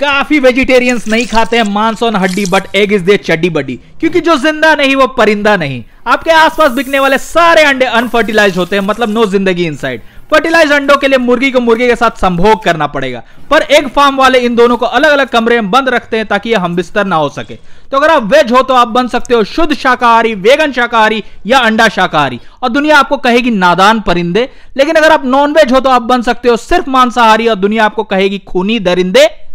काफी वेजिटेरियंस नहीं खाते हैं मांस और हड्डी बट एग इज दे चड्डी बड्डी क्योंकि जो जिंदा नहीं वो परिंदा नहीं आपके आसपास बिकने वाले सारे अंडे अनफर्टिलाइज होते हैं मतलब नो जिंदगी इनसाइड फर्टिलाइज अंडों के लिए मुर्गी को मुर्गी के साथ संभोग करना पड़ेगा पर एग फार्म वाले इन दोनों को अलग अलग कमरे में बंद रखते हैं ताकि ये हम बिस्तर ना हो सके तो अगर आप वेज हो तो आप बन सकते हो शुद्ध शाकाहारी वेगन शाकाहारी या अंडा शाकाहारी और दुनिया आपको कहेगी नादान परिंदे लेकिन अगर आप वेज हो तो आप बन सकते हो सिर्फ मांसाहारी और दुनिया आपको कहेगी खूनी दरिंदे